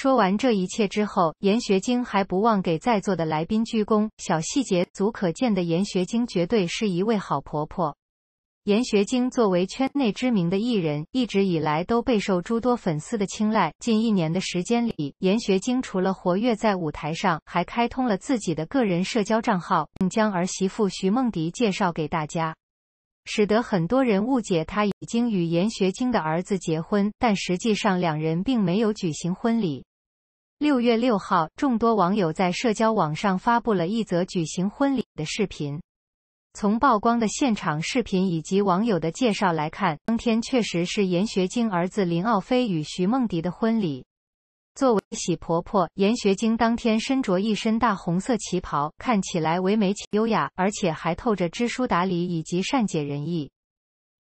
说完这一切之后，严学晶还不忘给在座的来宾鞠躬，小细节足可见的严学晶绝对是一位好婆婆。严学晶作为圈内知名的艺人，一直以来都备受诸多粉丝的青睐。近一年的时间里，严学晶除了活跃在舞台上，还开通了自己的个人社交账号，并将儿媳妇徐梦迪介绍给大家，使得很多人误解她已经与严学晶的儿子结婚，但实际上两人并没有举行婚礼。六月六号，众多网友在社交网上发布了一则举行婚礼的视频。从曝光的现场视频以及网友的介绍来看，当天确实是严学晶儿子林傲飞与徐梦迪的婚礼。作为喜婆婆，严学晶当天身着一身大红色旗袍，看起来唯美且优雅，而且还透着知书达理以及善解人意。